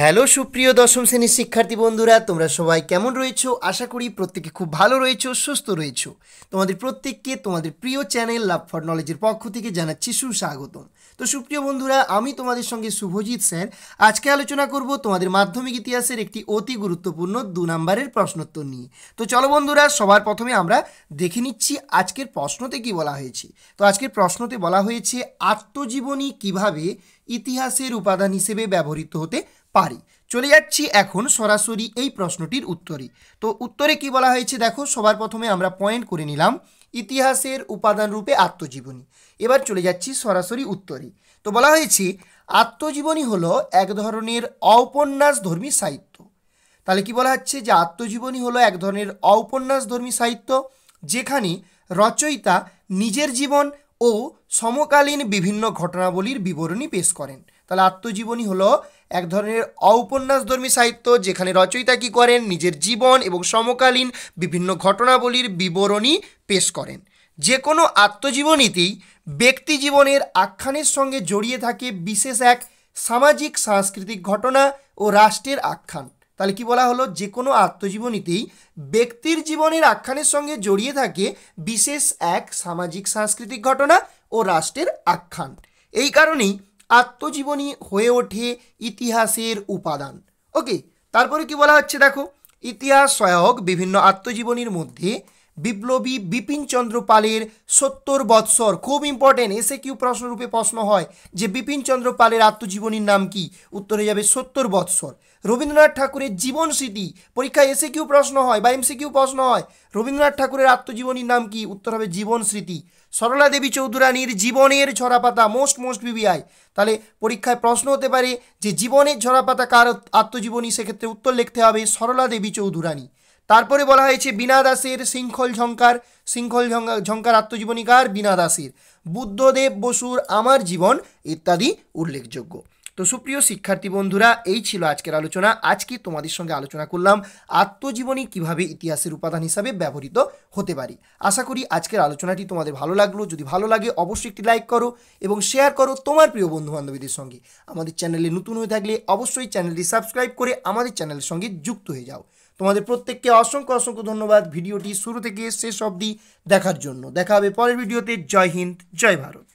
hello সুপ্রিয় দশম শ্রেণীর শিক্ষার্থী বন্ধুরা তোমরা সবাই কেমন রয়েছো আশা করি প্রত্যেকে খুব ভালো রয়েছো সুস্থ রয়েছো তোমাদের প্রত্যেককে তোমাদের প্রিয় চ্যানেল লাভ ফর নলেজের পক্ষ থেকে জানাচ্ছি সুস্বাগতম তো সুপ্রিয় বন্ধুরা আমি তোমাদের সঙ্গে শুভজিৎ স্যার আজকে আলোচনা করব তোমাদের মাধ্যমিক ইতিহাসের একটি অতি গুরুত্বপূর্ণ দু নম্বরের প্রশ্নোত্তর নিয়ে তো চলো বন্ধুরা সবার প্রথমে আমরা দেখে নিচ্ছি আজকের প্রশ্নতে কি বলা হয়েছে তো আজকের প্রশ্নতে বলা হয়েছে আত্মজীবনী কিভাবে ইতিহাসের উপাদান হিসেবে ব্যবহৃত হতে পারি চলে যাচ্ছি এখন সরাসরি এই প্রশ্নটির উত্তরে তো উত্তরে কি বলা হয়েছে দেখো সবার প্রথমে আমরা পয়েন্ট করে নিলাম ইতিহাসের উপাদান রূপে আত্মজীবনী এবার চলে যাচ্ছি সরাসরি উত্তরে তো বলা হয়েছে আত্মজীবনী হলো এক ধরনের ঔপন্যাস ধর্মী সাহিত্য তাহলে কি বলা হচ্ছে যে আত্মজীবনী হলো এক ধরনের ঔপন্যাস ধর্মী সাহিত্য যেখানে রচয়িতা নিজের জীবন ও সমকালীন বিভিন্ন ঘটনাবলীর বিবরণী পেশ করেন তাহলে আত্মজীবনী হলো এক ধরনের ঔপন্যাসধর্মী সাহিত্য যেখানে রচয়িতা কী করেন নিজের জীবন এবং সমকালীন বিভিন্ন ঘটনাবলীর বিবরণী পেশ করেন যে কোনো আত্মজীবনীতেই ব্যক্তি জীবনের আখ্যানের সঙ্গে জড়িয়ে থাকে বিশেষ এক সামাজিক সাংস্কৃতিক ঘটনা ও রাষ্ট্রের আখ্যান তাহলে কি বলা হলো যে কোনো আত্মজীবনীতেই ব্যক্তির জীবনের আখ্যানের সঙ্গে জড়িয়ে থাকে বিশেষ এক সামাজিক সাংস্কৃতিক ঘটনা ও রাষ্ট্রের আখ্যান এই কারণেই আত্মজীবনী হয়ে ওঠে ইতিহাসের উপাদান ওকে তারপরে কি বলা হচ্ছে দেখো ইতিহাস সহায়ক বিভিন্ন আত্মজীবনীর মধ্যে বিপ্লবী বিপিন চন্দ্র পালের সত্তর বৎসর খুব ইম্পর্টেন্ট এসে কিউ প্রশ্নরূপে প্রশ্ন হয় যে বিপিন চন্দ্র পালের আত্মজীবনীর নাম কি উত্তরে যাবে সত্তর বৎসর রবীন্দ্রনাথ ঠাকুরের জীবন স্মৃতি পরীক্ষায় এসে কিউ প্রশ্ন হয় বা এমসি কিউ প্রশ্ন হয় রবীন্দ্রনাথ ঠাকুরের আত্মজীবনীর নাম কি উত্তর হবে জীবন স্মৃতি সরলা দেবী চৌধুরানীর জীবনের ঝরাপাতা মোস্ট মোস্ট বিবিআই তাহলে পরীক্ষায় প্রশ্ন হতে পারে যে জীবনের ঝরাপাতা কার আত্মজীবনী সেক্ষেত্রে উত্তর লিখতে হবে সরলা দেবী চৌধুরানী তারপরে বলা হয়েছে বীণা দাসের শৃঙ্খল ঝঙ্কার শৃঙ্খল ঝঙ্কার আত্মজীবনীকার বীণা দাসের বুদ্ধদেব বসুর আমার জীবন ইত্যাদি উল্লেখযোগ্য তো সুপ্রিয় শিক্ষার্থী বন্ধুরা এই ছিল আজকের আলোচনা আজকে তোমাদের সঙ্গে আলোচনা করলাম আত্মজীবনী কিভাবে ইতিহাসের উপাদান হিসাবে ব্যবহৃত হতে পারি আশা করি আজকের আলোচনাটি তোমাদের ভালো লাগলো যদি ভালো লাগে অবশ্যই একটি লাইক করো এবং শেয়ার করো তোমার প্রিয় বন্ধু বান্ধবীদের সঙ্গে আমাদের চ্যানেলে নতুন হয়ে থাকলে অবশ্যই চ্যানেলটি সাবস্ক্রাইব করে আমাদের চ্যানেলের সঙ্গে যুক্ত হয়ে যাও তোমাদের প্রত্যেককে অসংখ্য অসংখ্য ধন্যবাদ ভিডিওটি শুরু থেকে শেষ অবধি দেখার জন্য দেখা হবে পরের ভিডিওতে জয় হিন্দ জয় ভারত